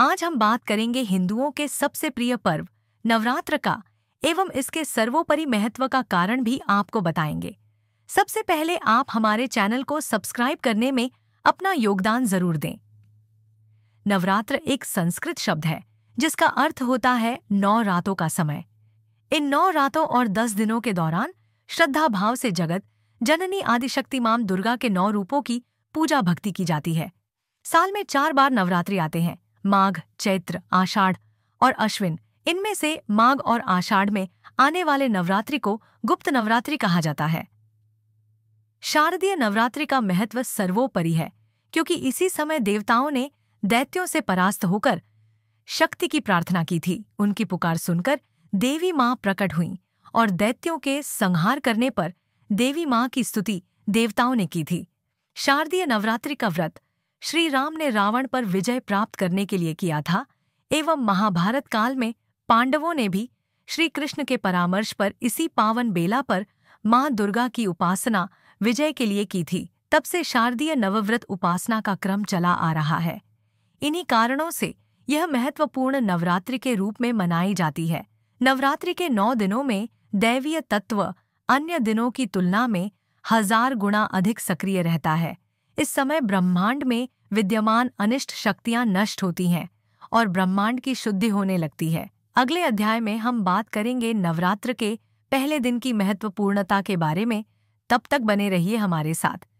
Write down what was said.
आज हम बात करेंगे हिंदुओं के सबसे प्रिय पर्व नवरात्र का एवं इसके सर्वोपरि महत्व का कारण भी आपको बताएंगे सबसे पहले आप हमारे चैनल को सब्सक्राइब करने में अपना योगदान जरूर दें नवरात्र एक संस्कृत शब्द है जिसका अर्थ होता है नौ रातों का समय इन नौ रातों और दस दिनों के दौरान श्रद्धा भाव से जगत जननी आदिशक्ति माम दुर्गा के नौ रूपों की पूजा भक्ति की जाती है साल में चार बार नवरात्रि आते हैं माघ चैत्र आषाढ़ और अश्विन इनमें से माघ और आषाढ़ में आने वाले नवरात्रि को गुप्त नवरात्रि कहा जाता है शारदीय नवरात्रि का महत्व सर्वोपरि है क्योंकि इसी समय देवताओं ने दैत्यों से परास्त होकर शक्ति की प्रार्थना की थी उनकी पुकार सुनकर देवी माँ प्रकट हुई और दैत्यों के संहार करने पर देवी माँ की स्तुति देवताओं ने की थी शारदीय नवरात्रि का व्रत श्री राम ने रावण पर विजय प्राप्त करने के लिए किया था एवं महाभारत काल में पांडवों ने भी श्री कृष्ण के परामर्श पर इसी पावन बेला पर माँ दुर्गा की उपासना विजय के लिए की थी तब से शारदीय नवव्रत उपासना का क्रम चला आ रहा है इन्हीं कारणों से यह महत्वपूर्ण नवरात्रि के रूप में मनाई जाती है नवरात्रि के नौ दिनों में दैवीय तत्व अन्य दिनों की तुलना में हजार गुणा अधिक सक्रिय रहता है इस समय ब्रह्मांड में विद्यमान अनिष्ट शक्तियां नष्ट होती हैं और ब्रह्मांड की शुद्धि होने लगती है अगले अध्याय में हम बात करेंगे नवरात्र के पहले दिन की महत्वपूर्णता के बारे में तब तक बने रहिए हमारे साथ